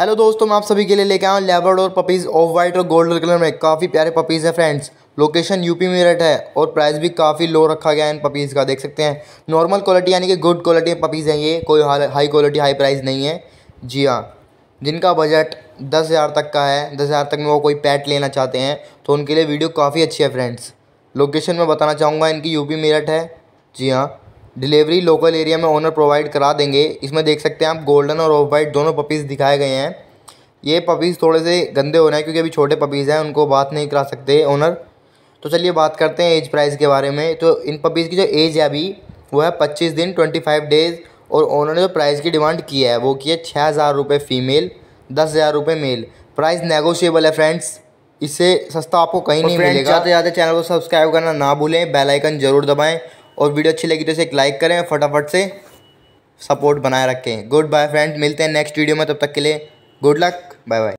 hello दोस्तों तो मैं आप सभी के लिए लेके आया हूँ लेबराडोर पपीज़ ऑफ वाइट और गोल्डन कलर में काफ़ी प्यारे पपीज़ है फ्रेंड्स लोकेशन यूपी मेरठ है और प्राइस भी काफ़ी लो रखा गया है इन पपीज़ का देख सकते हैं नॉर्मल क्वालिटी यानी कि गुड क्वालिटी पपीज़ हैं ये कोई हाई क्वालिटी हाई प्राइस नहीं है जी हाँ जिनका बजट दस हज़ार तक का है दस हज़ार तक में वो कोई पैट लेना चाहते हैं तो उनके लिए वीडियो काफ़ी अच्छी है फ्रेंड्स लोकेशन में बताना चाहूँगा इनकी यूपी मेरठ है जी हाँ डिलीवरी लोकल एरिया में ओनर प्रोवाइड करा देंगे इसमें देख सकते हैं आप गोल्डन और ऑफ वाइट दोनों पपीज़ दिखाए गए हैं ये पपीज़ थोड़े से गंदे हो रहे हैं क्योंकि अभी छोटे पपीज़ हैं उनको बात नहीं करा सकते ओनर तो चलिए बात करते हैं एज प्राइस के बारे में तो इन पपीज़ की जो एज है अभी वो है पच्चीस दिन ट्वेंटी फाइव डेज़ और ओनर ने जो प्राइस की डिमांड की है वो की है छः हज़ार रुपये फ़ीमेल दस हज़ार रुपये मेल प्राइस नेगोशिएबल है फ्रेंड्स इससे सस्ता आपको कहीं नहीं मिलेगा ज़्यादा ज़्यादा चैनल को सब्सक्राइब करना ना भूलें बेलाइकन जरूर दबाएँ और वीडियो अच्छी लगी तो इसे एक लाइक करें फटाफट से सपोर्ट बनाए रखें गुड बाय फ्रेंड्स मिलते हैं नेक्स्ट वीडियो में तब तक के लिए गुड लक बाय बाय